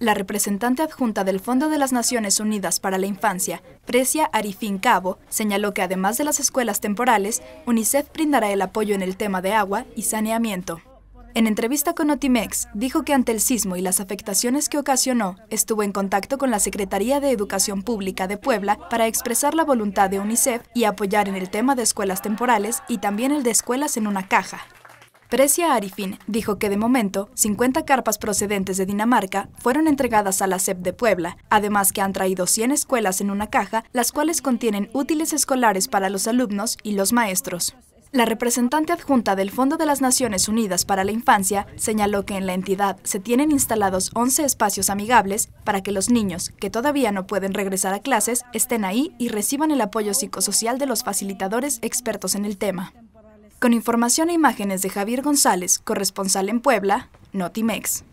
La representante adjunta del Fondo de las Naciones Unidas para la Infancia, Precia Arifin Cabo, señaló que además de las escuelas temporales, UNICEF brindará el apoyo en el tema de agua y saneamiento. En entrevista con Otimex, dijo que ante el sismo y las afectaciones que ocasionó, estuvo en contacto con la Secretaría de Educación Pública de Puebla para expresar la voluntad de UNICEF y apoyar en el tema de escuelas temporales y también el de escuelas en una caja. Precia Arifin dijo que de momento 50 carpas procedentes de Dinamarca fueron entregadas a la SEP de Puebla, además que han traído 100 escuelas en una caja, las cuales contienen útiles escolares para los alumnos y los maestros. La representante adjunta del Fondo de las Naciones Unidas para la Infancia señaló que en la entidad se tienen instalados 11 espacios amigables para que los niños, que todavía no pueden regresar a clases, estén ahí y reciban el apoyo psicosocial de los facilitadores expertos en el tema. Con información e imágenes de Javier González, corresponsal en Puebla, Notimex.